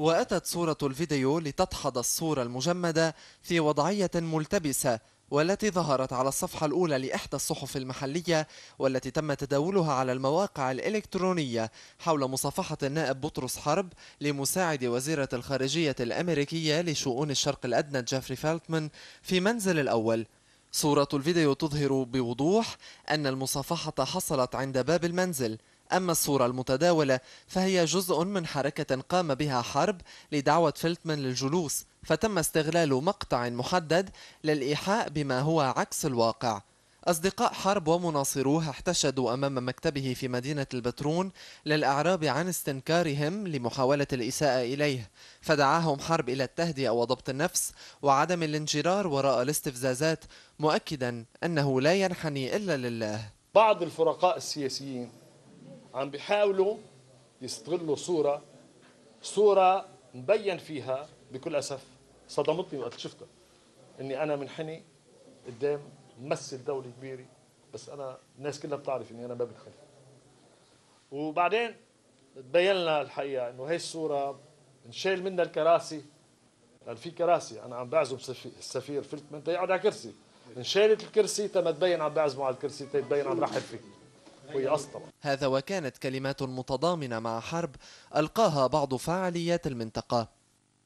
وأتت صورة الفيديو لتدحض الصورة المجمدة في وضعية ملتبسة والتي ظهرت على الصفحة الأولى لإحدى الصحف المحلية والتي تم تداولها على المواقع الإلكترونية حول مصافحة النائب بطرس حرب لمساعد وزيرة الخارجية الأمريكية لشؤون الشرق الأدنى جيفري فالتمان في منزل الأول صورة الفيديو تظهر بوضوح أن المصافحة حصلت عند باب المنزل أما الصورة المتداولة فهي جزء من حركة قام بها حرب لدعوة فلتمن للجلوس فتم استغلال مقطع محدد للإيحاء بما هو عكس الواقع أصدقاء حرب ومناصروه احتشدوا أمام مكتبه في مدينة البترون للإعراب عن استنكارهم لمحاولة الإساءة إليه فدعاهم حرب إلى التهدئة وضبط النفس وعدم الانجرار وراء الاستفزازات مؤكدا أنه لا ينحني إلا لله بعض الفرقاء السياسيين عم بيحاولوا يستغلوا صورة صورة مبين فيها بكل أسف صدمتني وقت شفتها إني أنا منحني قدام ممثل دولة كبيرة بس أنا الناس كلها بتعرف إني أنا ما بنحني وبعدين تبين لنا الحقيقة إنه هي الصورة نشيل منها الكراسي قال في كراسي أنا عم بعزم السفير فلت من يقعد على كرسي انشالت الكرسي تما تبين عم بعزمه على الكرسي تبين عم رحب فيه هذا وكانت كلمات متضامنة مع حرب ألقاها بعض فعاليات المنطقة